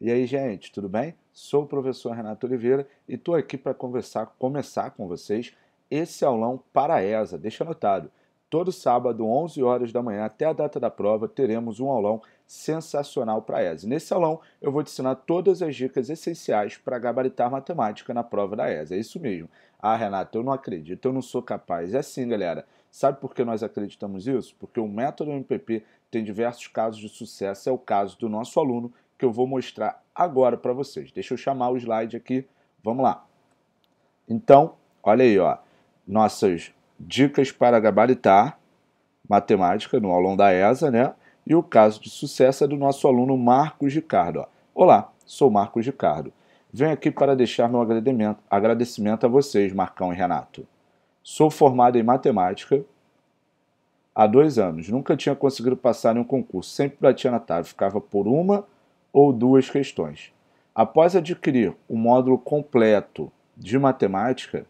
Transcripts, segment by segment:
E aí, gente, tudo bem? Sou o professor Renato Oliveira e estou aqui para conversar, começar com vocês esse aulão para a ESA. Deixa anotado. Todo sábado, 11 horas da manhã, até a data da prova, teremos um aulão sensacional para a ESA. Nesse aulão, eu vou te ensinar todas as dicas essenciais para gabaritar matemática na prova da ESA. É isso mesmo. Ah, Renato, eu não acredito, eu não sou capaz. É assim, galera. Sabe por que nós acreditamos isso? Porque o método MPP tem diversos casos de sucesso. É o caso do nosso aluno que eu vou mostrar agora para vocês. Deixa eu chamar o slide aqui. Vamos lá. Então, olha aí, ó, nossas dicas para gabaritar matemática no aulão da ESA, né? E o caso de sucesso é do nosso aluno Marcos Ricardo. Ó. Olá, sou Marcos Ricardo. Venho aqui para deixar meu agradecimento, agradecimento a vocês, Marcão e Renato. Sou formado em matemática há dois anos. Nunca tinha conseguido passar em um concurso. Sempre batia na tarde, ficava por uma ou duas questões. Após adquirir o módulo completo de matemática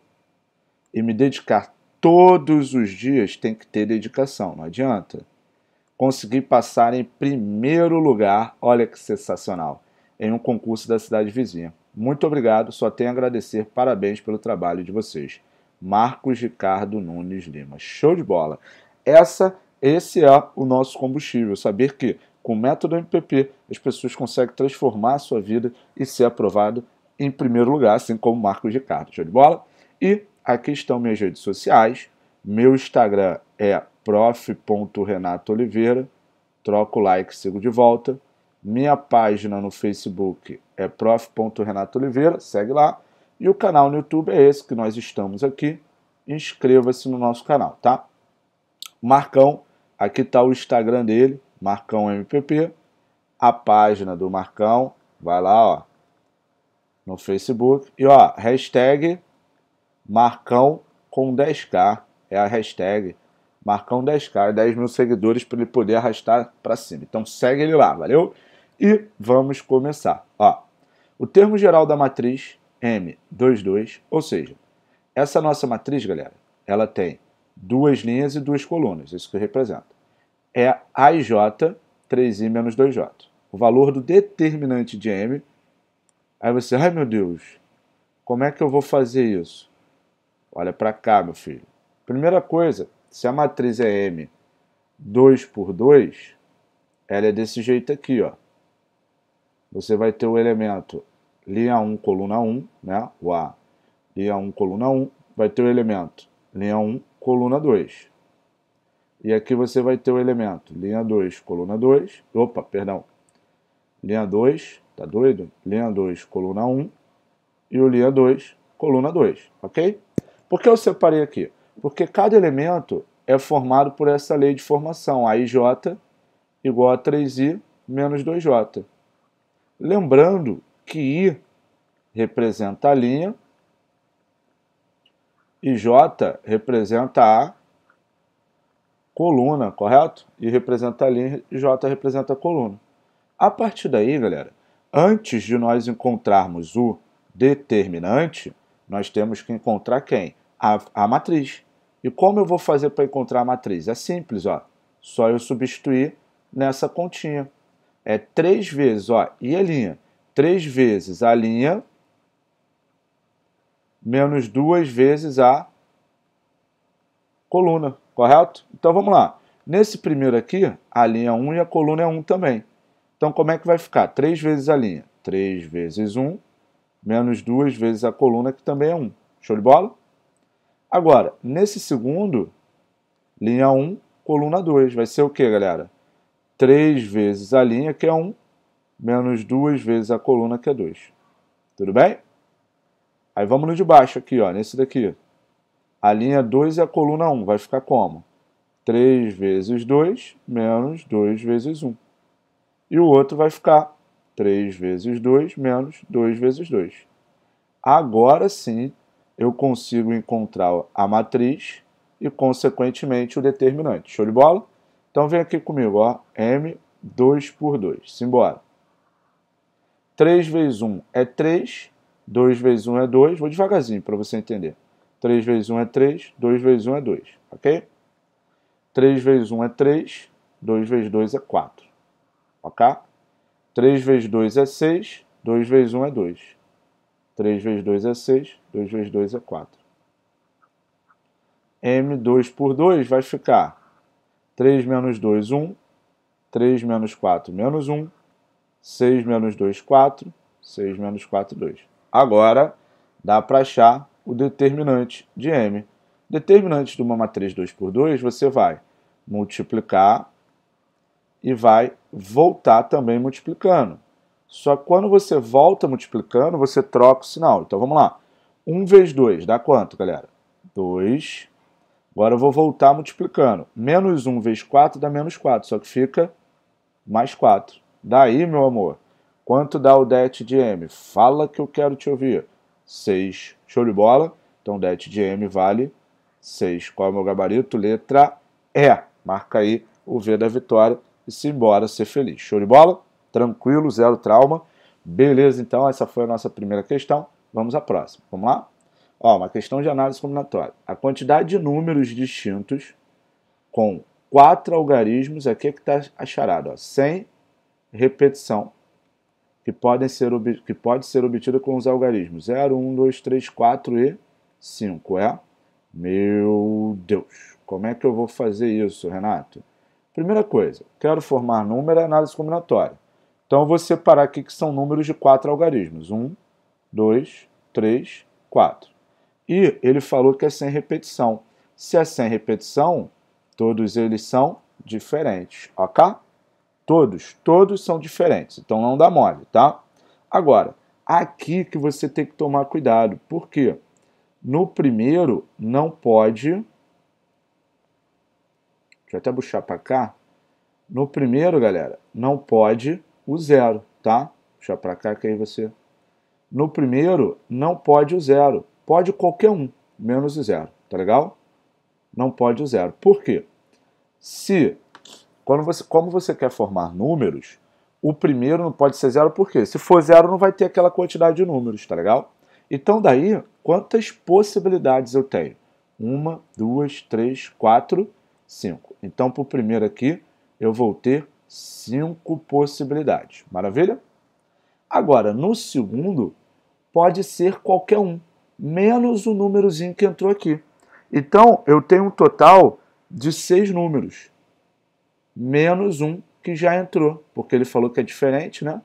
e me dedicar todos os dias, tem que ter dedicação, não adianta. Consegui passar em primeiro lugar, olha que sensacional, em um concurso da cidade vizinha. Muito obrigado, só tenho a agradecer, parabéns pelo trabalho de vocês. Marcos Ricardo Nunes Lima. Show de bola. Essa esse é o nosso combustível, saber que com o método MPP, as pessoas conseguem transformar a sua vida e ser aprovado em primeiro lugar, assim como Marcos Ricardo. Show de bola? E aqui estão minhas redes sociais. Meu Instagram é prof.renatooliveira. Troco o like, sigo de volta. Minha página no Facebook é prof.renatooliveira, segue lá. E o canal no YouTube é esse que nós estamos aqui. Inscreva-se no nosso canal, tá? Marcão, aqui está o Instagram dele. Marcão MPP, a página do Marcão, vai lá, ó, no Facebook, e ó, hashtag Marcão com 10k, é a hashtag Marcão 10k, 10 é mil seguidores para ele poder arrastar para cima. Então segue ele lá, valeu? E vamos começar, ó. O termo geral da matriz M22, ou seja, essa nossa matriz, galera, ela tem duas linhas e duas colunas, isso que representa é AJ, 3i menos 2j. O valor do determinante de M. Aí você, ai meu Deus, como é que eu vou fazer isso? Olha para cá, meu filho. Primeira coisa, se a matriz é M 2 por 2, ela é desse jeito aqui, ó. Você vai ter o elemento linha 1, coluna 1, né? O A, linha 1, coluna 1, vai ter o elemento linha 1, coluna 2. E aqui você vai ter o elemento linha 2, coluna 2. Opa, perdão. Linha 2, tá doido? Linha 2, coluna 1. Um, e o linha 2, coluna 2, ok? Por que eu separei aqui? Porque cada elemento é formado por essa lei de formação, AIJ igual a 3i menos 2j. Lembrando que i representa a linha e j representa a coluna, correto? E representa a linha e J representa a coluna. A partir daí, galera, antes de nós encontrarmos o determinante, nós temos que encontrar quem? A, a matriz. E como eu vou fazer para encontrar a matriz? É simples, ó. Só eu substituir nessa continha. É três vezes, ó, e a linha? três vezes a linha menos duas vezes a coluna correto? Então vamos lá. Nesse primeiro aqui, a linha 1 e a coluna é 1 também. Então como é que vai ficar? 3 vezes a linha. 3 vezes 1, menos 2 vezes a coluna, que também é 1. Show de bola? Agora, nesse segundo, linha 1, coluna 2. Vai ser o quê, galera? 3 vezes a linha, que é 1, menos 2 vezes a coluna, que é 2. Tudo bem? Aí vamos no de baixo aqui, ó, nesse daqui. A linha 2 e a coluna 1 vai ficar como? 3 vezes 2 menos 2 vezes 1. E o outro vai ficar 3 vezes 2 menos 2 vezes 2. Agora sim, eu consigo encontrar a matriz e, consequentemente, o determinante. Show de bola? Então, vem aqui comigo. Ó. M, 2 por 2. Simbora. 3 vezes 1 é 3. 2 vezes 1 é 2. Vou devagarzinho para você entender. 3 vezes 1 é 3, 2 vezes 1 é 2, ok? 3 vezes 1 é 3, 2 vezes 2 é 4, ok? 3 vezes 2 é 6, 2 vezes 1 é 2. 3 vezes 2 é 6, 2 vezes 2 é 4. M2 por 2 vai ficar 3 menos 2, 1. 3 menos 4, menos 1. 6 menos 2, 4. 6 menos 4, 2. Agora, dá para achar o determinante de M. Determinante de uma matriz 2 por 2, você vai multiplicar e vai voltar também multiplicando. Só que quando você volta multiplicando, você troca o sinal. Então vamos lá. 1 vezes 2 dá quanto, galera? 2. Agora eu vou voltar multiplicando. Menos 1 vezes 4 dá menos 4, só que fica mais 4. Daí, meu amor, quanto dá o det de m? Fala que eu quero te ouvir. 6. Show de bola. Então, det de M vale 6. Qual é o meu gabarito? Letra E. Marca aí o V da vitória e se embora ser feliz. Show de bola? Tranquilo, zero trauma. Beleza, então, essa foi a nossa primeira questão. Vamos à próxima. Vamos lá? Ó, uma questão de análise combinatória. A quantidade de números distintos com quatro algarismos aqui é que está acharado. Ó, sem repetição que, podem ser, que pode ser obtida com os algarismos 0, 1, 2, 3, 4 e 5. É? Meu Deus! Como é que eu vou fazer isso, Renato? Primeira coisa, quero formar número e análise combinatória. Então, eu vou separar aqui que são números de quatro algarismos. 1, 2, 3, 4. E ele falou que é sem repetição. Se é sem repetição, todos eles são diferentes, ok? Todos, todos são diferentes, então não dá mole, tá? Agora, aqui que você tem que tomar cuidado, por quê? No primeiro, não pode. Deixa eu até puxar para cá. No primeiro, galera, não pode o zero, tá? Puxar para cá que aí você. No primeiro, não pode o zero. Pode qualquer um, menos o zero, tá legal? Não pode o zero. Por quê? Se quando você, como você quer formar números, o primeiro não pode ser zero, por quê? Se for zero, não vai ter aquela quantidade de números, tá legal? Então, daí, quantas possibilidades eu tenho? Uma, duas, três, quatro, cinco. Então, para o primeiro aqui, eu vou ter cinco possibilidades. Maravilha? Agora, no segundo, pode ser qualquer um, menos o númerozinho que entrou aqui. Então, eu tenho um total de seis números menos um que já entrou, porque ele falou que é diferente, né?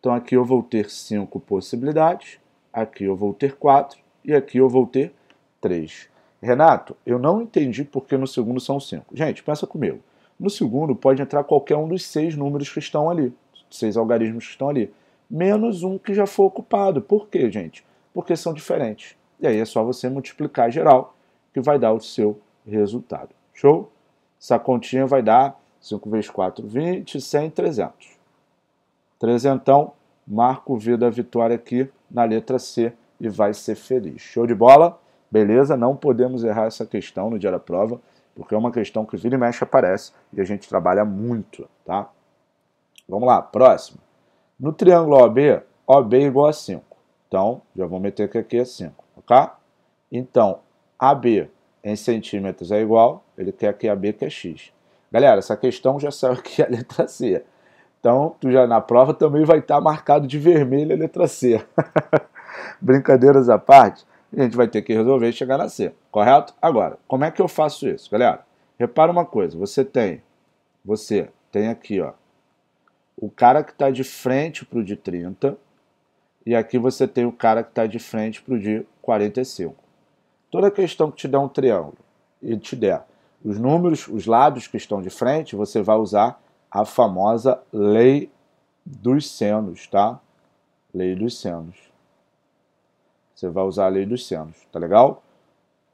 Então aqui eu vou ter cinco possibilidades, aqui eu vou ter quatro e aqui eu vou ter três. Renato, eu não entendi porque no segundo são cinco. Gente, pensa comigo. No segundo pode entrar qualquer um dos seis números que estão ali, seis algarismos que estão ali, menos um que já foi ocupado. Por quê, gente? Porque são diferentes. E aí é só você multiplicar geral, que vai dar o seu resultado. Show? Essa continha vai dar 5 vezes 4, 20, 100, 300. Trezentão, marco o V da vitória aqui na letra C e vai ser feliz. Show de bola? Beleza? Não podemos errar essa questão no dia da prova, porque é uma questão que vira e mexe aparece e a gente trabalha muito, tá? Vamos lá, próximo. No triângulo OB, OB é igual a 5. Então, já vou meter que aqui é 5, ok? Então, AB em centímetros é igual, ele quer que AB que é X. Galera, essa questão já saiu aqui a letra C. Então, tu já na prova também vai estar tá marcado de vermelho a letra C. Brincadeiras à parte, a gente vai ter que resolver e chegar na C, correto? Agora, como é que eu faço isso, galera? Repara uma coisa, você tem, você tem aqui, ó, o cara que está de frente para o de 30, e aqui você tem o cara que está de frente para o de 45. Toda questão que te der um triângulo e te der os números, os lados que estão de frente, você vai usar a famosa lei dos senos, tá? Lei dos senos. Você vai usar a lei dos senos, tá legal?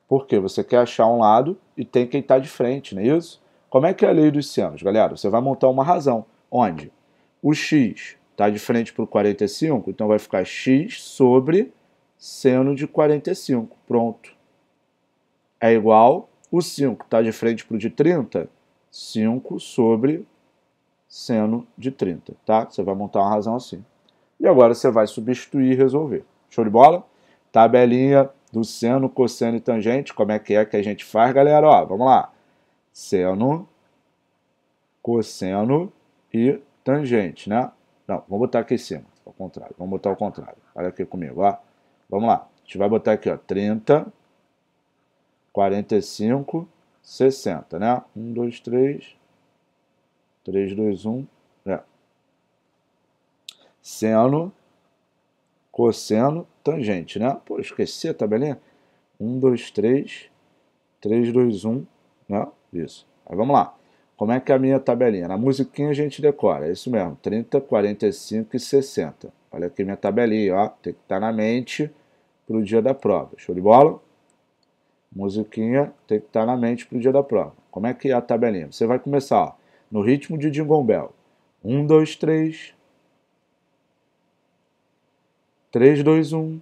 Porque você quer achar um lado e tem quem está de frente, não é isso? Como é que é a lei dos senos, galera? Você vai montar uma razão, onde o x está de frente para o 45, então vai ficar x sobre seno de 45, pronto. É igual o 5 está de frente para o de 30, 5 sobre seno de 30, tá? Você vai montar uma razão assim. E agora você vai substituir e resolver. Show de bola? Tabelinha do seno, cosseno e tangente, como é que é que a gente faz, galera? Ó, vamos lá. Seno, cosseno e tangente, né? Não, vamos botar aqui em cima, ao contrário. Vamos botar ao contrário. Olha aqui comigo, ó. Vamos lá. A gente vai botar aqui, ó, 30 45, 60, né? 1, 2, 3, 3, 2, 1, Seno, cosseno, tangente, né? Pô, esqueci a tabelinha? 1, 2, 3, 3, 2, 1, né? Isso. Aí vamos lá. Como é que é a minha tabelinha? Na musiquinha a gente decora, é isso mesmo. 30, 45 e 60. Olha aqui minha tabelinha, ó. Tem que estar tá na mente para o dia da prova. Show de bola? Musiquinha tem que estar tá na mente para o dia da prova. Como é que é a tabelinha? Você vai começar ó, no ritmo de Jingle Bell. 1, 2, 3. 3, 2, 1.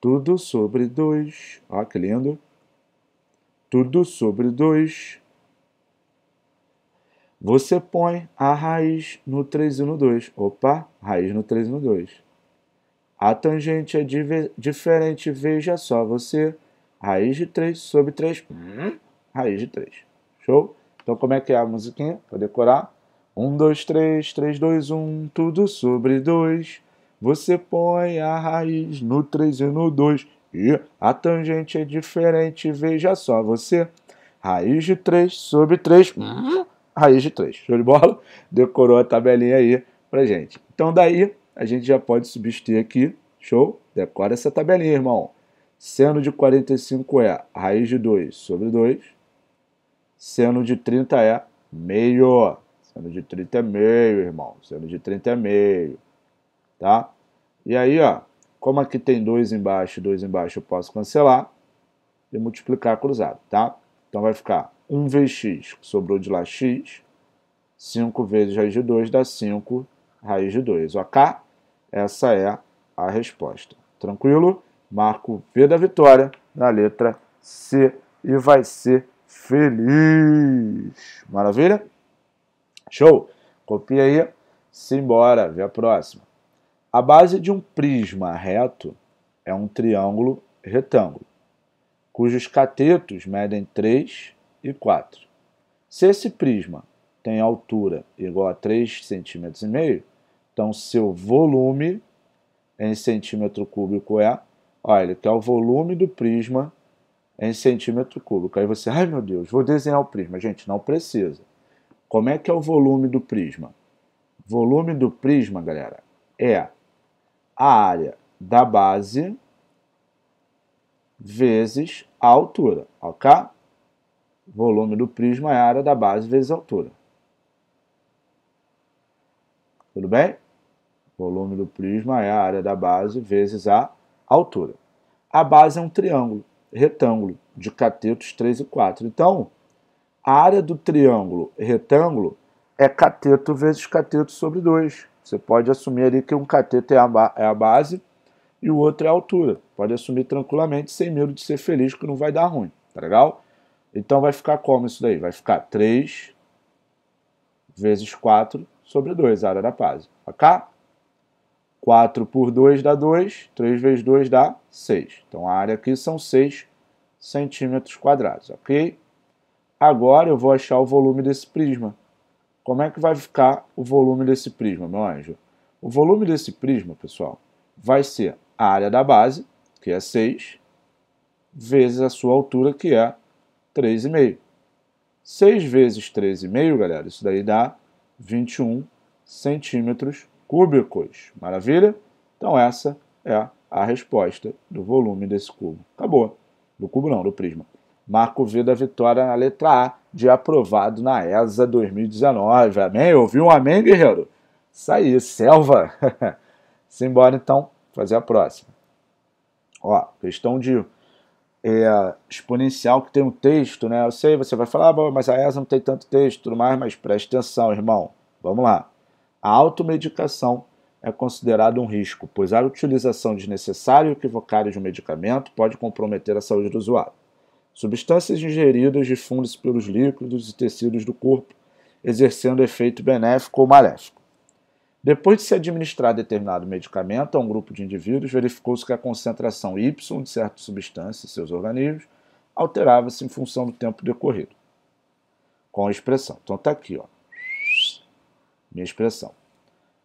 Tudo sobre 2. Ó, que lindo. Tudo sobre 2. Você põe a raiz no 3 e no 2. Opa, raiz no 3 e no 2. A tangente é diferente, veja só você. Raiz de 3 sobre 3. Hum? Raiz de 3. Show? Então, como é que é a musiquinha? Para decorar. 1, 2, 3, 3, 2, 1, tudo sobre 2. Você põe a raiz no 3 e no 2. E a tangente é diferente, veja só você. Raiz de 3 sobre 3. Hum? Raiz de 3. Show de bola? Decorou a tabelinha aí pra gente. Então, daí, a gente já pode substituir aqui. Show? Decora essa tabelinha, irmão. Seno de 45 é raiz de 2 sobre 2. Seno de 30 é meio. Seno de 30 é meio, irmão. Seno de 30 é meio. Tá? E aí, ó, como aqui tem 2 embaixo e 2 embaixo, eu posso cancelar e multiplicar cruzado, tá? Então vai ficar 1 vezes x, que sobrou de lá x, 5 vezes raiz de 2 dá 5 raiz de 2. Ok? Essa é a resposta. Tranquilo? Marco o V da vitória na letra C e vai ser feliz. Maravilha? Show! Copia aí, simbora, vê a próxima. A base de um prisma reto é um triângulo retângulo, cujos catetos medem 3 e 4. Se esse prisma tem altura igual a 3,5 cm, então seu volume em centímetro cúbico é Olha, ele então tem é o volume do prisma em centímetro cúbico. Aí você, ai meu Deus, vou desenhar o prisma. Gente, não precisa. Como é que é o volume do prisma? Volume do prisma, galera, é a área da base vezes a altura, ok? Volume do prisma é a área da base vezes a altura. Tudo bem? Volume do prisma é a área da base vezes a altura. A base é um triângulo, retângulo, de catetos 3 e 4. Então, a área do triângulo retângulo é cateto vezes cateto sobre 2. Você pode assumir ali que um cateto é a, é a base e o outro é a altura. Pode assumir tranquilamente, sem medo de ser feliz, que não vai dar ruim. Tá legal? Então vai ficar como isso daí? Vai ficar 3 vezes 4 sobre 2, a área da base. Ok? 4 por 2 dá 2, 3 vezes 2 dá 6. Então a área aqui são 6 centímetros quadrados, ok? Agora eu vou achar o volume desse prisma. Como é que vai ficar o volume desse prisma, meu anjo? O volume desse prisma, pessoal, vai ser a área da base, que é 6, vezes a sua altura, que é 3,5. 6 vezes 3,5, galera, isso daí dá 21 centímetros quadrados cúbicos. Maravilha? Então essa é a resposta do volume desse cubo. Acabou. Do cubo não, do prisma. Marco V da vitória na letra A de aprovado na ESA 2019. Amém? Ouviu um amém, guerreiro? Isso aí, selva. Simbora então fazer a próxima. Ó, questão de é, exponencial que tem um texto, né? Eu sei, você vai falar, ah, mas a ESA não tem tanto texto tudo mais, mas preste atenção, irmão. Vamos lá. A automedicação é considerado um risco, pois a utilização desnecessária ou equivocada de um medicamento pode comprometer a saúde do usuário. Substâncias ingeridas difundem-se pelos líquidos e tecidos do corpo, exercendo efeito benéfico ou maléfico. Depois de se administrar determinado medicamento a um grupo de indivíduos, verificou-se que a concentração Y de certa substância em seus organismos alterava-se em função do tempo decorrido. Com a expressão. Então está aqui, ó minha expressão,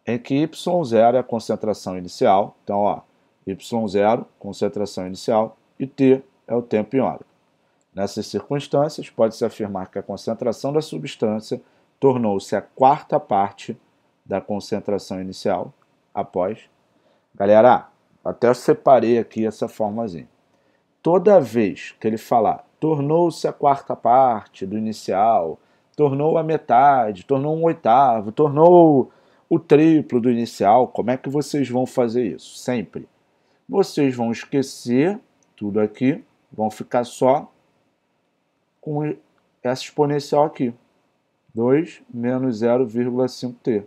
em é que Y0 é a concentração inicial, então ó, Y0, concentração inicial, e T é o tempo hora. Nessas circunstâncias, pode-se afirmar que a concentração da substância tornou-se a quarta parte da concentração inicial após. Galera, até separei aqui essa formazinha. Toda vez que ele falar tornou-se a quarta parte do inicial, tornou a metade, tornou um oitavo, tornou o triplo do inicial. Como é que vocês vão fazer isso? Sempre. Vocês vão esquecer tudo aqui, vão ficar só com essa exponencial aqui. 2 menos 0,5t.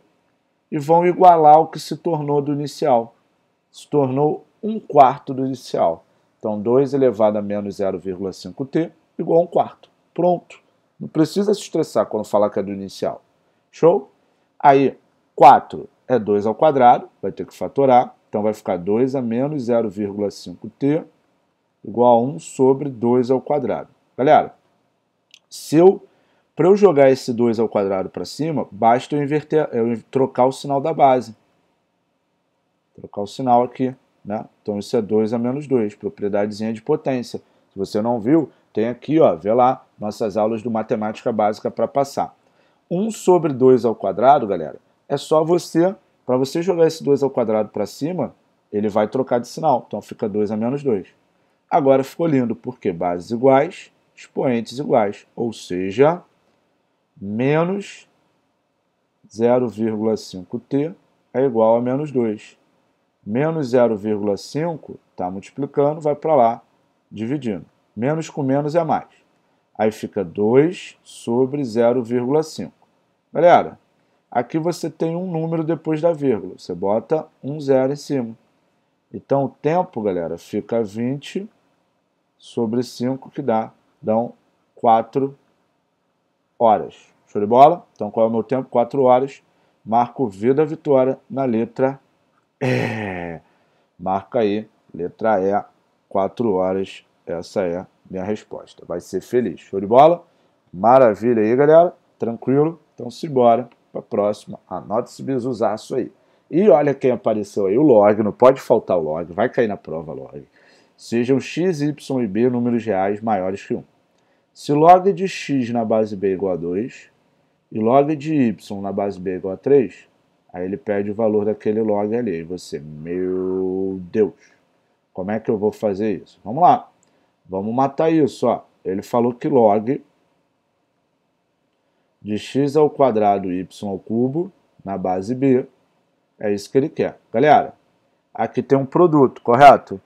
E vão igualar o que se tornou do inicial. Se tornou 1 quarto do inicial. Então, 2 elevado a menos 0,5t igual a 1 quarto. Pronto. Não precisa se estressar quando falar que é do inicial. Show? Aí, 4 é 2 ao quadrado, vai ter que fatorar. Então vai ficar 2 a menos 0,5t igual a 1 sobre 2 ao quadrado. Galera, eu, para eu jogar esse 2 ao quadrado para cima, basta eu, inverter, eu trocar o sinal da base. Trocar o sinal aqui. Né? Então isso é 2 a menos 2, propriedadezinha de potência. Se você não viu, tem aqui, ó, vê lá, nossas aulas do Matemática Básica para passar. 1 sobre 2 ao quadrado, galera, é só você, para você jogar esse 2 ao quadrado para cima, ele vai trocar de sinal, então fica 2 a menos 2. Agora ficou lindo, porque bases iguais, expoentes iguais, ou seja, menos 0,5t é igual a menos 2. Menos 0,5 está multiplicando, vai para lá, dividindo. Menos com menos é mais. Aí fica 2 sobre 0,5. Galera, aqui você tem um número depois da vírgula. Você bota um zero em cima. Então, o tempo, galera, fica 20 sobre 5, que dá, 4 horas. Show de bola? Então, qual é o meu tempo? 4 horas. Marco V da vitória na letra E. Marca aí, letra E, 4 horas. Essa é minha resposta. Vai ser feliz. Show de bola? Maravilha aí, galera. Tranquilo? Então, simbora para a próxima. Anote esse bizuzaço aí. E olha quem apareceu aí, o log. Não pode faltar o log. Vai cair na prova log. Sejam x, y e b números reais maiores que 1. Se log de x na base b é igual a 2 e log de y na base b é igual a 3, aí ele pede o valor daquele log ali. E você, meu Deus, como é que eu vou fazer isso? Vamos lá. Vamos matar isso, ó. Ele falou que log de x ao quadrado y ao cubo na base B. É isso que ele quer. Galera, aqui tem um produto, correto?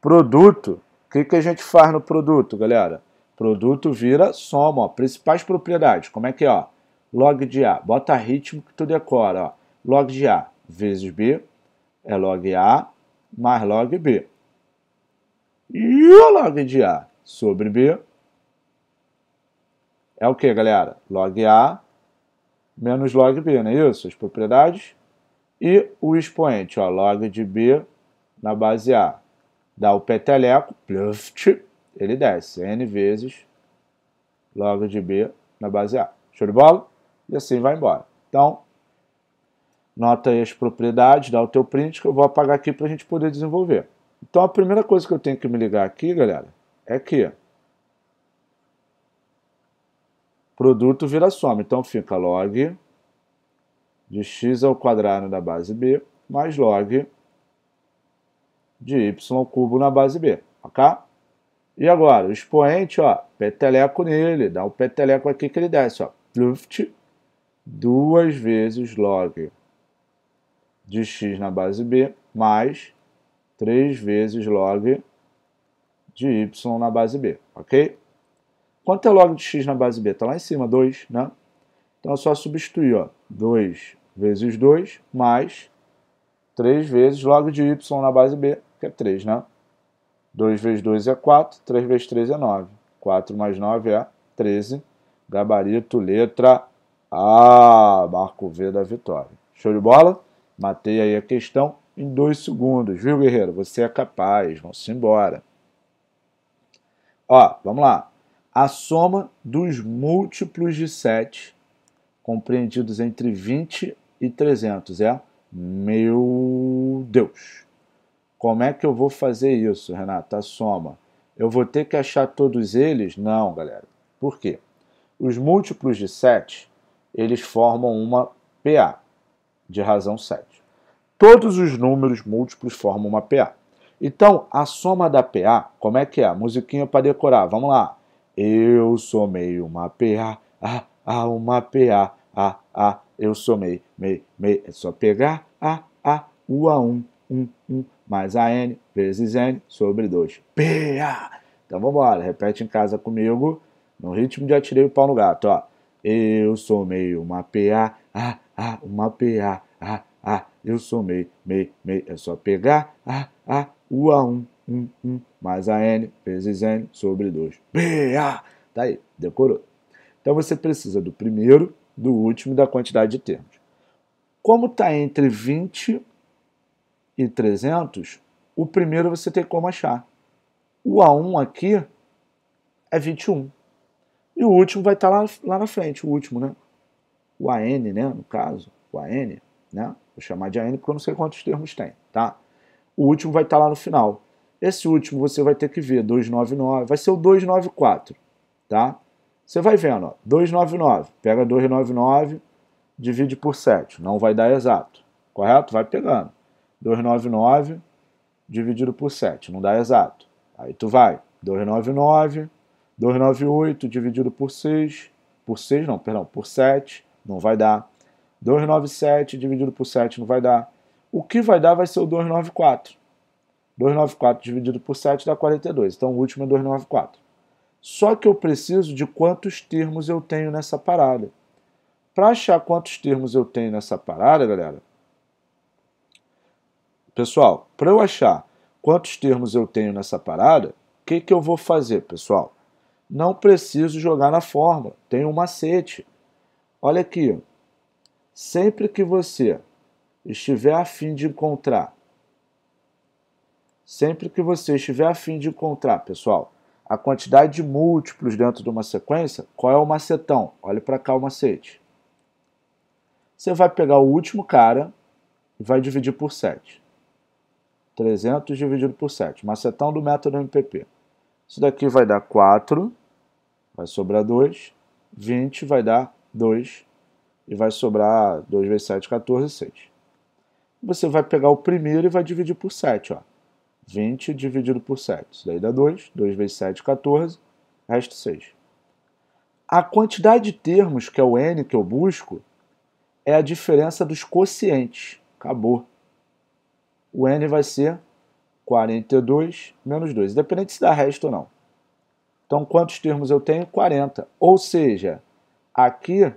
Produto, o que, que a gente faz no produto, galera? Produto vira soma, ó. principais propriedades. Como é que é? Ó? Log de A, bota ritmo que tu decora. Ó. Log de A vezes B é log A mais log B. E o log de A sobre B é o que, galera? Log A menos log B, não é isso? As propriedades. E o expoente, ó, log de B na base A. Dá o peteleco, pluft, ele desce, n vezes log de B na base A. Show de bola? E assim vai embora. Então, nota aí as propriedades, dá o teu print que eu vou apagar aqui para a gente poder desenvolver. Então a primeira coisa que eu tenho que me ligar aqui, galera, é que produto vira soma. Então fica log de x ao quadrado na base b mais log de y ao cubo na base b, ok? E agora, o expoente, ó, peteleco nele, dá um peteleco aqui que ele desce, ó, pluft, duas vezes log de x na base b mais 3 vezes log de y na base B, ok? Quanto é log de x na base B? Está lá em cima, 2, né? Então é só substituir, ó, 2 vezes 2 mais 3 vezes log de y na base B, que é 3, né? 2 vezes 2 é 4, 3 vezes 3 é 9. 4 mais 9 é 13. Gabarito, letra A. Marco V da vitória. Show de bola? Matei aí a questão em dois segundos, viu, guerreiro? Você é capaz, vamos embora. Ó, vamos lá. A soma dos múltiplos de 7, compreendidos entre 20 e 300, é? Meu Deus! Como é que eu vou fazer isso, Renata? A soma. Eu vou ter que achar todos eles? Não, galera. Por quê? Os múltiplos de 7, eles formam uma PA, de razão 7. Todos os números múltiplos formam uma PA. Então, a soma da PA, como é que é? Musiquinha para decorar, vamos lá. Eu somei uma PA, a a uma PA, a a eu somei, mei, mei. É só pegar a, a, u, a, 1, 1, 1, mais a n, vezes n, sobre 2. PA! Então, vamos embora, repete em casa comigo, no ritmo de atirei o pau no gato, ó. Eu somei uma PA, a a uma PA, a a eu sou MEI, MEI, MEI. É só pegar a, a, U, A, 1, 1, 1, mais a N, vezes N, sobre 2. B, A. Tá aí, decorou. Então você precisa do primeiro, do último e da quantidade de termos. Como está entre 20 e 300, o primeiro você tem como achar. O A1 aqui é 21. E o último vai estar tá lá, lá na frente, o último, né? O AN, né? No caso, o AN, né? Vou chamar de AN porque eu não sei quantos termos tem, tá? O último vai estar tá lá no final. Esse último você vai ter que ver, 299, vai ser o 294, tá? Você vai vendo, ó, 299, pega 299, divide por 7, não vai dar exato, correto? Vai pegando. 299 dividido por 7, não dá exato. Aí tu vai, 299, 298 dividido por 6, por 6 não, perdão, por 7, não vai dar. 297 dividido por 7 não vai dar. O que vai dar vai ser o 294. 294 dividido por 7 dá 42. Então o último é 294. Só que eu preciso de quantos termos eu tenho nessa parada. Para achar quantos termos eu tenho nessa parada, galera. Pessoal, para eu achar quantos termos eu tenho nessa parada, o que, que eu vou fazer, pessoal? Não preciso jogar na fórmula. Tem um macete. Olha aqui. Sempre que você estiver a fim de encontrar, sempre que você estiver a fim de encontrar, pessoal, a quantidade de múltiplos dentro de uma sequência, qual é o macetão? Olha para cá o macete. Você vai pegar o último cara e vai dividir por 7. 300 dividido por 7, macetão do método MPP. Isso daqui vai dar 4, vai sobrar 2, 20 vai dar 2 e vai sobrar 2 vezes 7, 14, 6. Você vai pegar o primeiro e vai dividir por 7. Ó. 20 dividido por 7. Isso daí dá 2. 2 vezes 7, 14. Resto 6. A quantidade de termos, que é o n que eu busco, é a diferença dos quocientes. Acabou. O n vai ser 42 menos 2, independente se dá resto ou não. Então, quantos termos eu tenho? 40. Ou seja, aqui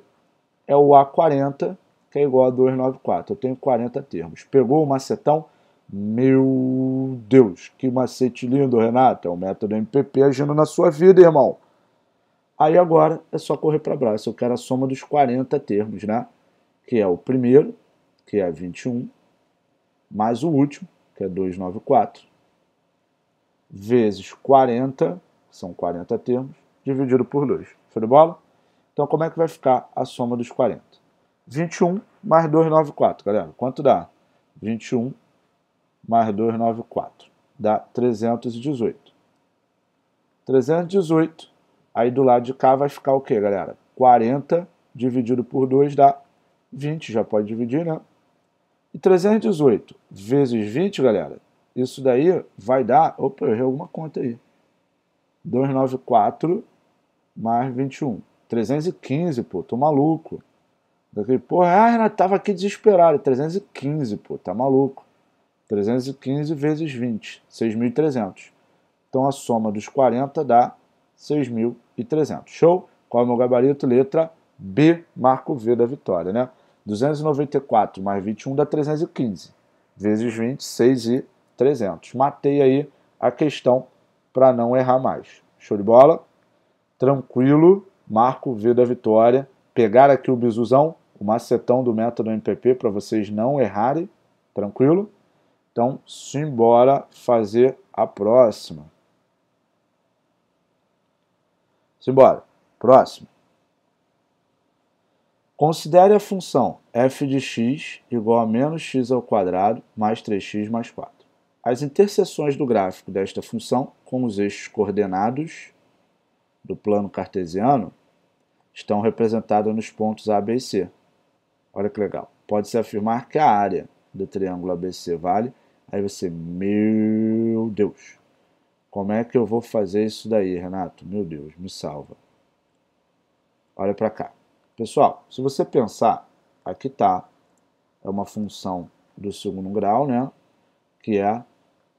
é o A40, que é igual a 294. Eu tenho 40 termos. Pegou o macetão? Meu Deus, que macete lindo, Renato. É o método MPP agindo na sua vida, irmão. Aí agora é só correr para braço. Eu quero a soma dos 40 termos, né? Que é o primeiro, que é 21, mais o último, que é 294, vezes 40, são 40 termos, dividido por 2. Foi de bola? Então, como é que vai ficar a soma dos 40? 21 mais 294, galera. Quanto dá? 21 mais 294. Dá 318. 318. Aí do lado de cá vai ficar o quê, galera? 40 dividido por 2 dá 20. Já pode dividir, né? E 318 vezes 20, galera, isso daí vai dar... Opa, eu errei alguma conta aí. 294 mais 21. 315, pô, tô maluco. Daquele, porra, ah, Renato, tava aqui desesperado. 315, pô, tá maluco. 315 vezes 20, 6.300. Então a soma dos 40 dá 6.300. Show? Qual é o meu gabarito? Letra B, marco V da vitória, né? 294 mais 21 dá 315. Vezes 20, 6.300. Matei aí a questão para não errar mais. Show de bola? Tranquilo. Marco V da Vitória. Pegar aqui o bisuzão, o macetão do método MPP para vocês não errarem, tranquilo? Então, simbora fazer a próxima. Simbora. Próximo. Considere a função f de x igual a menos x ao quadrado mais 3x mais 4. As interseções do gráfico desta função com os eixos coordenados do plano cartesiano estão representadas nos pontos A, B e C. Olha que legal. Pode-se afirmar que a área do triângulo ABC vale. Aí você, meu Deus, como é que eu vou fazer isso daí, Renato? Meu Deus, me salva. Olha para cá. Pessoal, se você pensar, aqui tá, é uma função do segundo grau, né? Que é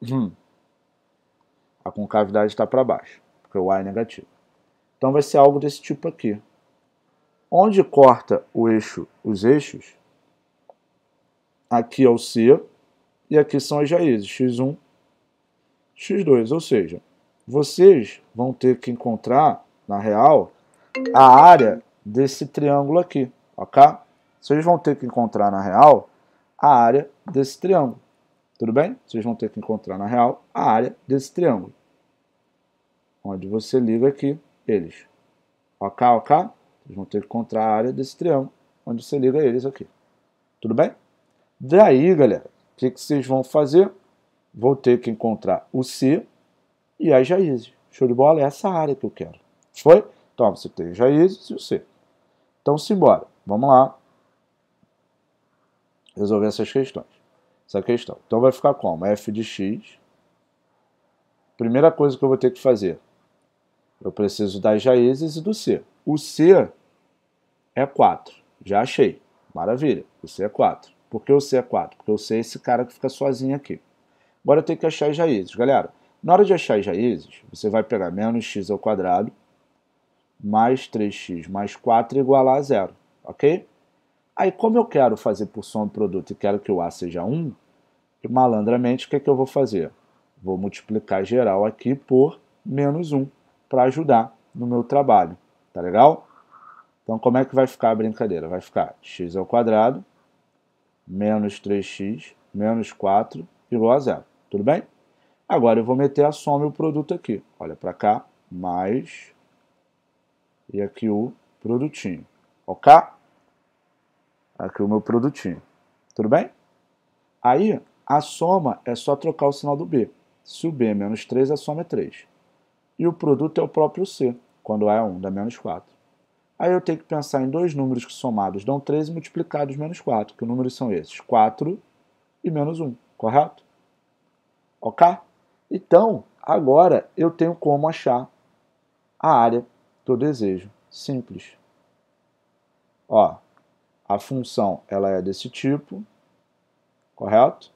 hum, a concavidade está para baixo, porque o A é negativo. Então vai ser algo desse tipo aqui. Onde corta o eixo, os eixos, aqui é o C e aqui são as raízes, x1, x2. Ou seja, vocês vão ter que encontrar, na real, a área desse triângulo aqui, ok? Vocês vão ter que encontrar, na real, a área desse triângulo. Tudo bem? Vocês vão ter que encontrar, na real, a área desse triângulo. Onde você liga aqui eles. OK, OK? Eles vão ter que encontrar a área desse triângulo, onde você liga eles aqui. Tudo bem? Daí, galera, o que, que vocês vão fazer? Vou ter que encontrar o C e as raízes. Show de bola? É essa área que eu quero. Foi? Então, você tem as raízes e o C. Então, simbora. Vamos lá. Resolver essas questões. Essa questão. Então, vai ficar como? f de x. Primeira coisa que eu vou ter que fazer eu preciso das raízes e do C. O C é 4. Já achei. Maravilha. O C é 4. Por que o C é 4? Porque o C é esse cara que fica sozinho aqui. Agora eu tenho que achar as raízes. Galera, na hora de achar as raízes, você vai pegar menos x ao quadrado mais 3x mais 4 igual a zero, ok? Aí, como eu quero fazer por soma do produto e quero que o A seja 1, malandramente, o que, é que eu vou fazer? Vou multiplicar geral aqui por menos 1 para ajudar no meu trabalho, tá legal? Então como é que vai ficar a brincadeira? Vai ficar x ao quadrado menos 3x menos 4 igual a zero, tudo bem? Agora eu vou meter a soma e o produto aqui, olha para cá, mais, e aqui o produtinho, ok? Aqui o meu produtinho, tudo bem? Aí a soma é só trocar o sinal do b, se o b é menos 3, a soma é 3 e o produto é o próprio C, quando A é 1, dá menos 4. Aí eu tenho que pensar em dois números que somados dão 3 e multiplicados menos 4, que números são esses? 4 e menos 1, correto? Ok? Então, agora eu tenho como achar a área que eu desejo. Simples. Ó, a função ela é desse tipo, correto?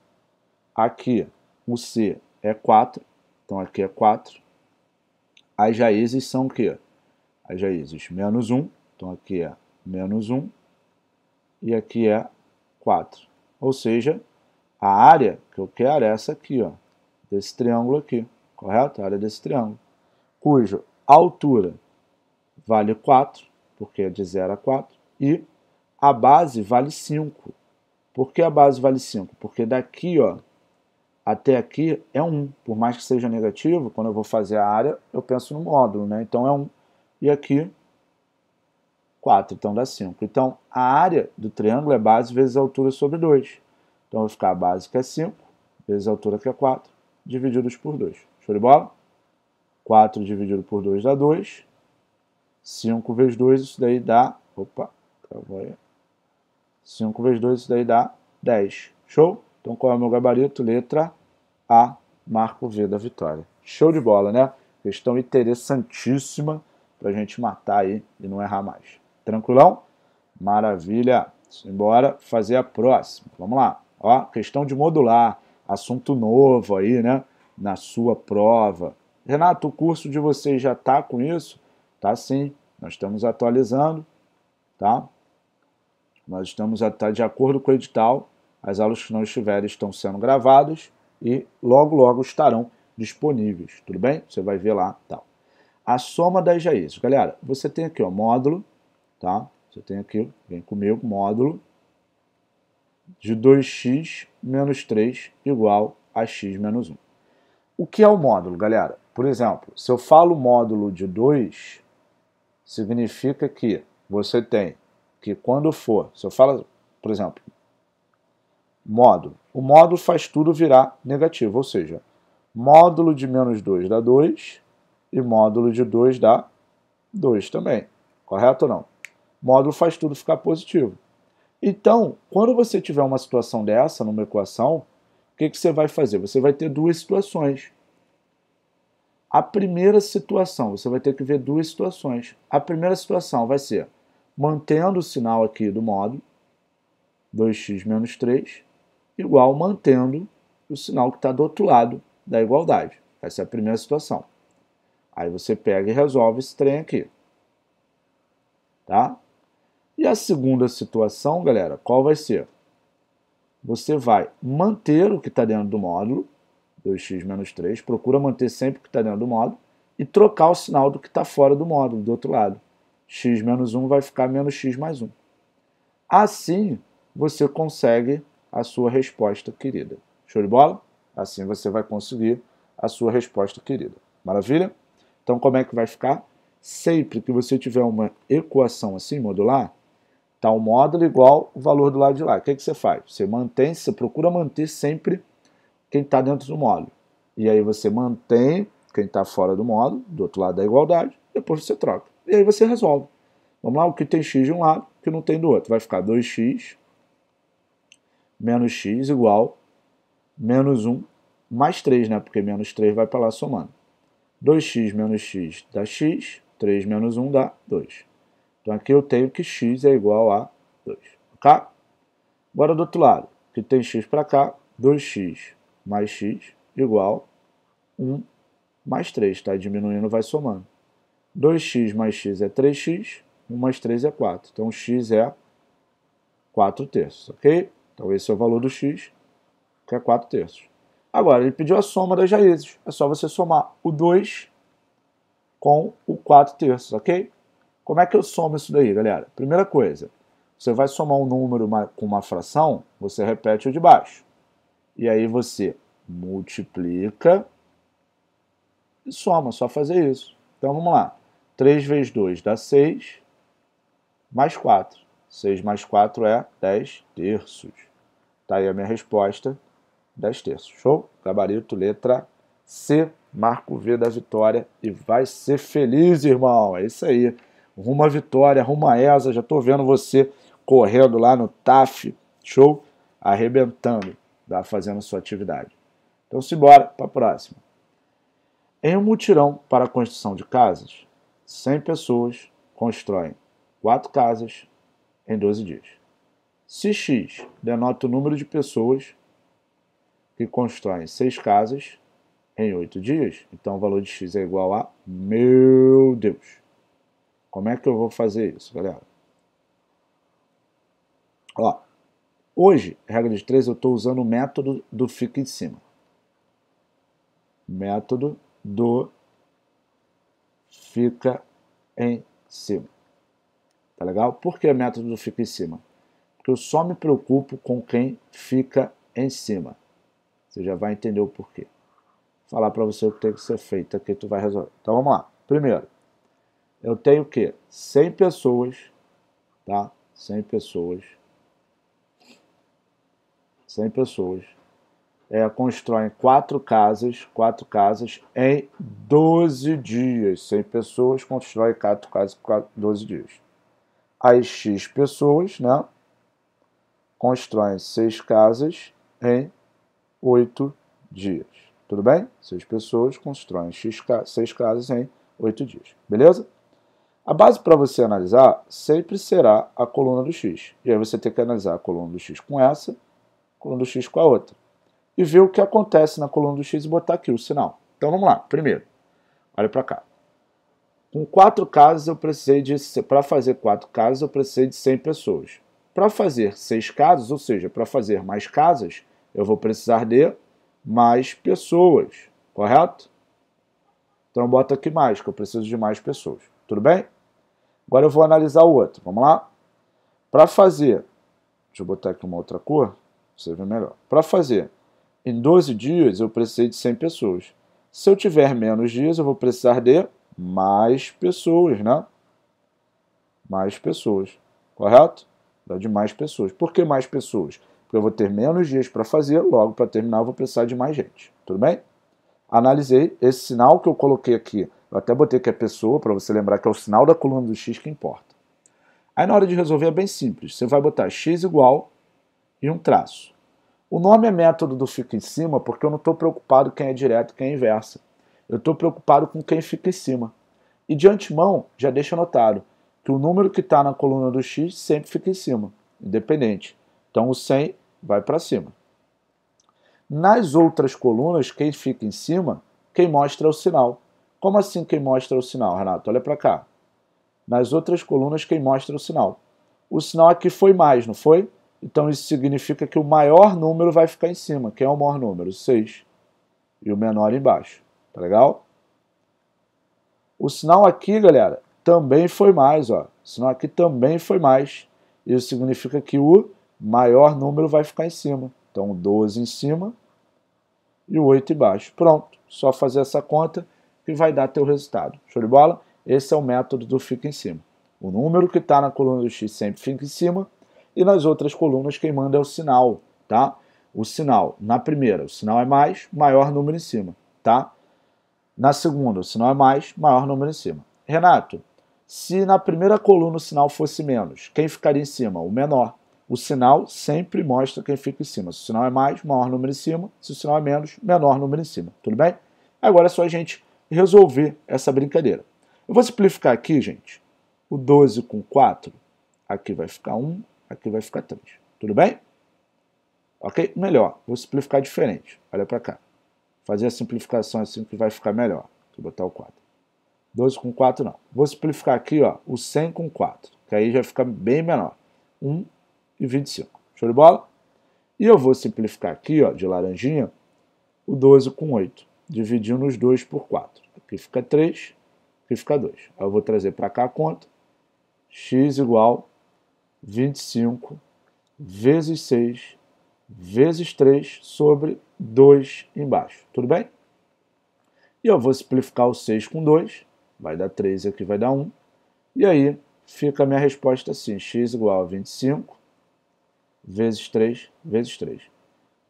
Aqui o C é 4, então aqui é 4 as raízes são o quê? As raízes menos 1, então aqui é menos 1 e aqui é 4. Ou seja, a área que eu quero é essa aqui, ó, desse triângulo aqui, correto? A área desse triângulo, cuja altura vale 4, porque é de 0 a 4, e a base vale 5. Por que a base vale 5? Porque daqui, ó, até aqui é 1. Por mais que seja negativo, quando eu vou fazer a área, eu penso no módulo, né? Então é 1. E aqui, 4. Então dá 5. Então a área do triângulo é base vezes a altura sobre 2. Então vai ficar a base que é 5, vezes a altura que é 4, divididos por 2. Show de bola? 4 dividido por 2 dá 2. 5 vezes 2, isso daí dá... Opa, travou aí. 5 vezes 2, isso daí dá 10. Show? Então qual é o meu gabarito? Letra a Marco V da vitória. Show de bola, né? Questão interessantíssima para a gente matar aí e não errar mais. Tranquilão? Maravilha. Embora fazer a próxima. Vamos lá. Ó, questão de modular, assunto novo aí, né? Na sua prova. Renato, o curso de vocês já tá com isso? Tá sim. Nós estamos atualizando, tá? Nós estamos tá de acordo com o edital. As aulas que não estiverem estão sendo gravadas e logo logo estarão disponíveis, tudo bem? Você vai ver lá, tal. A soma das é raízes, galera, você tem aqui o módulo, tá? Você tem aqui, vem comigo, módulo de 2x menos 3 igual a x menos 1. O que é o módulo, galera? Por exemplo, se eu falo módulo de 2, significa que você tem que quando for, se eu falo, por exemplo, módulo. O módulo faz tudo virar negativo, ou seja, módulo de menos 2 dá 2 e módulo de 2 dá 2 também, correto ou não? Módulo faz tudo ficar positivo. Então, quando você tiver uma situação dessa, numa equação, o que, que você vai fazer? Você vai ter duas situações. A primeira situação, você vai ter que ver duas situações. A primeira situação vai ser mantendo o sinal aqui do módulo, 2x menos 3, igual mantendo o sinal que está do outro lado da igualdade. Essa é a primeira situação. Aí você pega e resolve esse trem aqui. Tá? E a segunda situação, galera, qual vai ser? Você vai manter o que está dentro do módulo, 2x menos 3, procura manter sempre o que está dentro do módulo, e trocar o sinal do que está fora do módulo, do outro lado. x menos 1 vai ficar menos x mais 1. Assim, você consegue a sua resposta querida. Show de bola? Assim você vai conseguir a sua resposta querida. Maravilha? Então, como é que vai ficar? Sempre que você tiver uma equação assim, modular, o tá um módulo igual o valor do lado de lá. O que, é que você faz? Você mantém, você procura manter sempre quem está dentro do módulo. E aí você mantém quem está fora do módulo, do outro lado da igualdade, depois você troca. E aí você resolve. Vamos lá, o que tem x de um lado, o que não tem do outro. Vai ficar 2x menos x igual menos 1 mais 3, né? Porque menos 3 vai para lá somando. 2x menos x dá x, 3 menos 1 dá 2. Então aqui eu tenho que x é igual a 2, ok? Agora do outro lado, que tem x para cá, 2x mais x igual 1 mais 3, está diminuindo, vai somando. 2x mais x é 3x, 1 mais 3 é 4. Então x é 4 terços, ok? ok? Então esse é o valor do x, que é 4 terços. Agora, ele pediu a soma das raízes. É só você somar o 2 com o 4 terços, ok? Como é que eu somo isso daí, galera? Primeira coisa, você vai somar um número com uma fração, você repete o de baixo. E aí você multiplica e soma, só fazer isso. Então vamos lá. 3 vezes 2 dá 6, mais 4. 6 mais 4 é 10 terços. Tá aí a minha resposta, 10 terços. Show? Gabarito, letra C, marco V da vitória e vai ser feliz, irmão. É isso aí. Rumo à vitória, rumo à ESA. Já tô vendo você correndo lá no TAF. Show? Arrebentando, tá? fazendo sua atividade. Então, simbora para a próxima. Em um mutirão para a construção de casas, 100 pessoas constroem 4 casas em 12 dias. Se x denota o número de pessoas que constroem seis casas em oito dias, então o valor de x é igual a meu Deus. Como é que eu vou fazer isso, galera? Ó, hoje, regra de três, eu estou usando o método do fica em cima. Método do fica em cima. Tá legal? Por que o método do fica em cima? que eu só me preocupo com quem fica em cima. Você já vai entender o porquê. Vou falar para você o que tem que ser feito aqui, tu vai resolver. Então vamos lá. Primeiro, eu tenho o quê? 100 pessoas, tá? 100 pessoas. 100 pessoas. É, constroem quatro casas, quatro casas em 12 dias. 100 pessoas constroem quatro casas em 12 dias. As X pessoas, né? constrói seis casas em oito dias. Tudo bem? Seis pessoas constroem seis casas em oito dias. Beleza? A base para você analisar sempre será a coluna do x. E aí você tem que analisar a coluna do x com essa, a coluna do x com a outra. E ver o que acontece na coluna do x e botar aqui o sinal. Então vamos lá. Primeiro, olha para cá. Com quatro casas eu precisei de para fazer quatro casas eu precisei de 100 pessoas. Para fazer seis casas, ou seja, para fazer mais casas, eu vou precisar de mais pessoas, correto? Então bota aqui mais, que eu preciso de mais pessoas. Tudo bem? Agora eu vou analisar o outro. Vamos lá? Para fazer, deixa eu botar aqui uma outra cor, você vê melhor. Para fazer em 12 dias, eu precisei de 100 pessoas. Se eu tiver menos dias, eu vou precisar de mais pessoas, né? Mais pessoas, correto? da de mais pessoas. Por que mais pessoas? Porque eu vou ter menos dias para fazer, logo para terminar eu vou precisar de mais gente. Tudo bem? Analisei esse sinal que eu coloquei aqui. Eu até botei que é pessoa, para você lembrar que é o sinal da coluna do x que importa. Aí na hora de resolver é bem simples. Você vai botar x igual e um traço. O nome é método do fica em cima porque eu não estou preocupado quem é direto e quem é inversa. Eu estou preocupado com quem fica em cima. E de antemão, já deixa anotado, que o número que está na coluna do x sempre fica em cima, independente. Então o 100 vai para cima. Nas outras colunas, quem fica em cima, quem mostra é o sinal. Como assim quem mostra é o sinal, Renato? Olha para cá. Nas outras colunas, quem mostra é o sinal. O sinal aqui foi mais, não foi? Então isso significa que o maior número vai ficar em cima. Quem é o maior número? 6. E o menor embaixo. Tá legal? O sinal aqui, galera, também foi mais, ó. Senão aqui também foi mais. Isso significa que o maior número vai ficar em cima. Então, 12 em cima e o 8 embaixo. Pronto. Só fazer essa conta que vai dar teu resultado. Show de bola? Esse é o método do fica em cima. O número que está na coluna do X sempre fica em cima e nas outras colunas quem manda é o sinal, tá? O sinal, na primeira, o sinal é mais, maior número em cima, tá? Na segunda, o sinal é mais, maior número em cima. Renato, se na primeira coluna o sinal fosse menos, quem ficaria em cima? O menor. O sinal sempre mostra quem fica em cima. Se o sinal é mais, maior número em cima. Se o sinal é menos, menor número em cima. Tudo bem? Agora é só a gente resolver essa brincadeira. Eu vou simplificar aqui, gente. O 12 com 4, aqui vai ficar 1, aqui vai ficar 3. Tudo bem? Ok? Melhor. Vou simplificar diferente. Olha para cá. Fazer a simplificação assim que vai ficar melhor. Vou botar o 4. 12 com 4 não. Vou simplificar aqui ó, o 100 com 4, que aí já fica bem menor. 1 e 25. Show de bola? E eu vou simplificar aqui ó, de laranjinha o 12 com 8, dividindo os 2 por 4. Aqui fica 3, aqui fica 2. Aí eu vou trazer para cá a conta. x igual 25 vezes 6 vezes 3 sobre 2 embaixo. Tudo bem? E eu vou simplificar o 6 com 2 vai dar 3 aqui, vai dar 1. E aí fica a minha resposta assim, x igual a 25 vezes 3 vezes 3,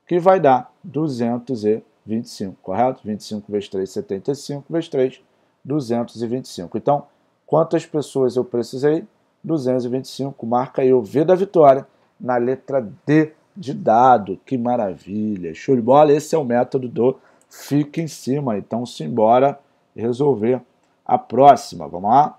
que vai dar 225, correto? 25 vezes 3, 75, vezes 3, 225. Então, quantas pessoas eu precisei? 225, marca aí o V da vitória na letra D de dado. Que maravilha! Show de bola! Esse é o método do fica em cima. Então, simbora resolver a próxima. Vamos lá?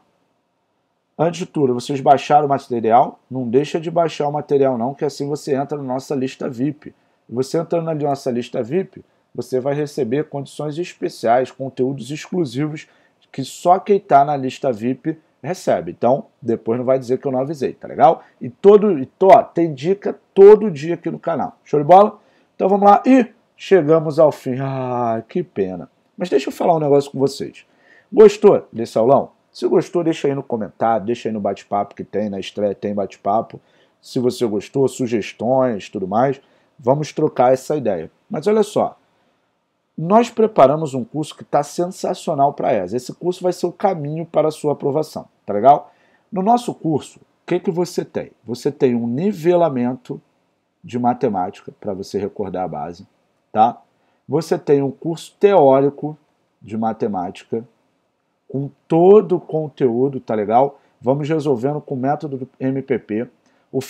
Antes de tudo, vocês baixaram o material? Não deixa de baixar o material não, que assim você entra na nossa lista VIP. Você entrando na nossa lista VIP, você vai receber condições especiais, conteúdos exclusivos que só quem está na lista VIP recebe. Então, depois não vai dizer que eu não avisei, tá legal? E todo, e tô, tem dica todo dia aqui no canal. Show de bola? Então vamos lá. E chegamos ao fim. Ah, que pena. Mas deixa eu falar um negócio com vocês. Gostou desse aulão? Se gostou, deixa aí no comentário, deixa aí no bate-papo que tem, na estreia tem bate-papo. Se você gostou, sugestões, tudo mais, vamos trocar essa ideia. Mas olha só, nós preparamos um curso que está sensacional para essa. Esse curso vai ser o caminho para a sua aprovação, tá legal? No nosso curso, o que, que você tem? Você tem um nivelamento de matemática, para você recordar a base, tá? Você tem um curso teórico de matemática, com todo o conteúdo, tá legal? Vamos resolvendo com o método do MPP.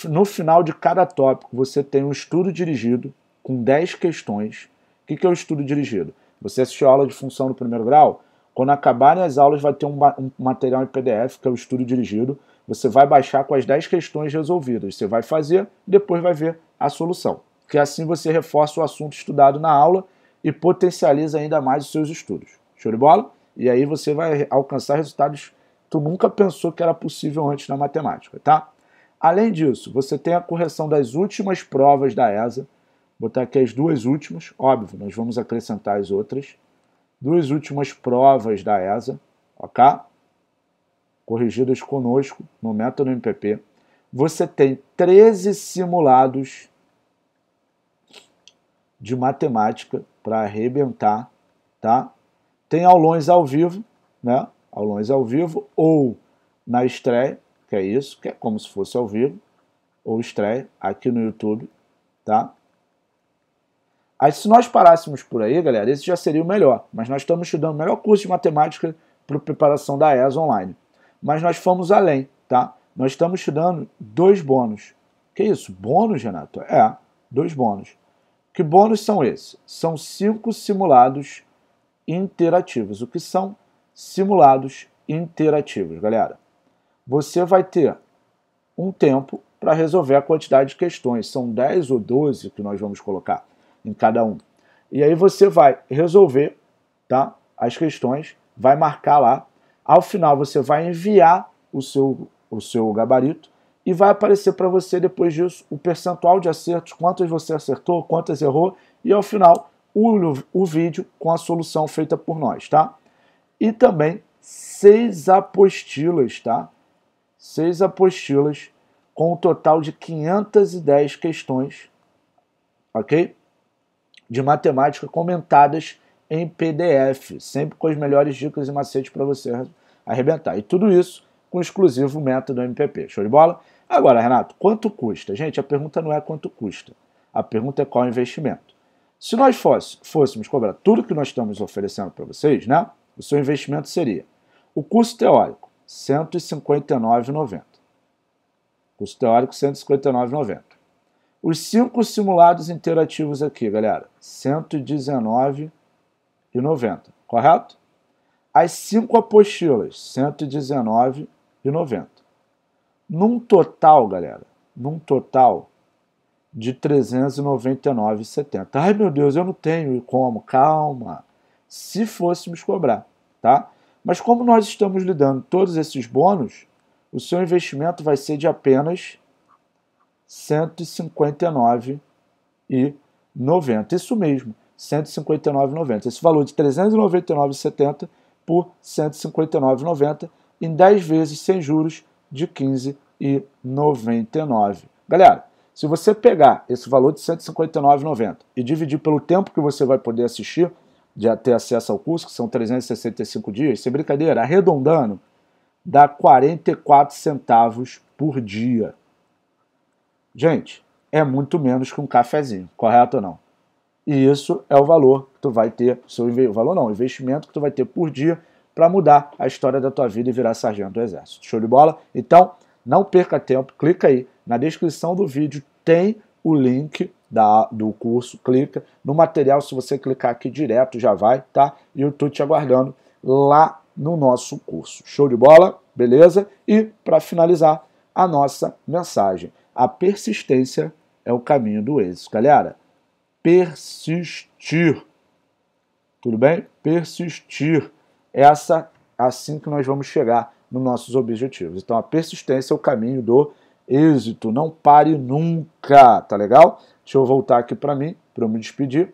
No final de cada tópico, você tem um estudo dirigido com 10 questões. O que é o estudo dirigido? Você assistiu a aula de função no primeiro grau? Quando acabarem as aulas, vai ter um, material em PDF, que é o estudo dirigido. Você vai baixar com as 10 questões resolvidas. Você vai fazer, depois vai ver a solução. Que assim você reforça o assunto estudado na aula e potencializa ainda mais os seus estudos. Show de bola? E aí você vai alcançar resultados que você nunca pensou que era possível antes na matemática, tá? Além disso, você tem a correção das últimas provas da ESA. Vou botar aqui as duas últimas, óbvio, nós vamos acrescentar as outras. Duas últimas provas da ESA, ok? Corrigidas conosco no método MPP. Você tem 13 simulados de matemática para arrebentar, tá? Tem aulões ao vivo, né? Aulões ao vivo ou na estreia, que é isso, que é como se fosse ao vivo, ou estreia aqui no YouTube, tá? Aí se nós parássemos por aí, galera, esse já seria o melhor, mas nós estamos estudando o melhor curso de matemática para preparação da ESA online. Mas nós fomos além, tá? Nós estamos estudando dois bônus. Que isso? Bônus, Renato? É, dois bônus. Que bônus são esses? São cinco simulados interativos, o que são simulados interativos, galera. Você vai ter um tempo para resolver a quantidade de questões, são 10 ou 12 que nós vamos colocar em cada um. E aí você vai resolver, tá? As questões, vai marcar lá. Ao final você vai enviar o seu o seu gabarito e vai aparecer para você depois disso o percentual de acertos, quantas você acertou, quantas errou e ao final o, o vídeo com a solução feita por nós, tá? E também seis apostilas, tá? Seis apostilas com um total de 510 questões, ok? De matemática comentadas em PDF, sempre com as melhores dicas e macetes para você arrebentar. E tudo isso com o exclusivo método MPP. Show de bola? Agora, Renato, quanto custa? Gente, a pergunta não é quanto custa. A pergunta é qual é o investimento. Se nós fôssemos cobrar tudo que nós estamos oferecendo para vocês, né, o seu investimento seria o curso teórico, R$ 159,90. Curso teórico, R$ 159,90. Os cinco simulados interativos aqui, galera, R$ 119,90, correto? As cinco apostilas, R$ 119,90. Num total, galera, num total de 399,70. Ai meu Deus, eu não tenho como, calma. Se fôssemos cobrar, tá? Mas como nós estamos lidando todos esses bônus, o seu investimento vai ser de apenas 159,90. e Isso mesmo, 159,90. Esse valor de 399,70 por 159,90 em 10 vezes sem juros de 15,99. Galera, se você pegar esse valor de R$ 159,90 e dividir pelo tempo que você vai poder assistir, de ter acesso ao curso, que são 365 dias, sem brincadeira, arredondando, dá 44 centavos por dia. Gente, é muito menos que um cafezinho, correto ou não? E isso é o valor que tu vai ter, seu valor não, investimento que tu vai ter por dia para mudar a história da tua vida e virar sargento do exército. Show de bola? Então, não perca tempo, clica aí na descrição do vídeo tem o link da, do curso, clica. No material, se você clicar aqui direto, já vai, tá? E eu tô te aguardando lá no nosso curso. Show de bola? Beleza? E, para finalizar, a nossa mensagem. A persistência é o caminho do êxito, galera. Persistir. Tudo bem? Persistir. É essa assim que nós vamos chegar nos nossos objetivos. Então, a persistência é o caminho do êxito, não pare nunca, tá legal? Deixa eu voltar aqui para mim, para eu me despedir.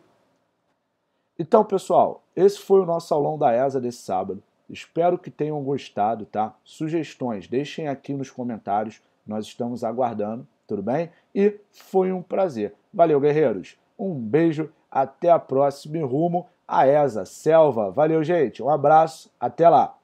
Então, pessoal, esse foi o nosso aulão da ESA desse sábado. Espero que tenham gostado, tá? Sugestões, deixem aqui nos comentários. Nós estamos aguardando, tudo bem? E foi um prazer. Valeu, guerreiros. Um beijo, até a próxima e rumo à ESA, Selva. Valeu, gente. Um abraço, até lá.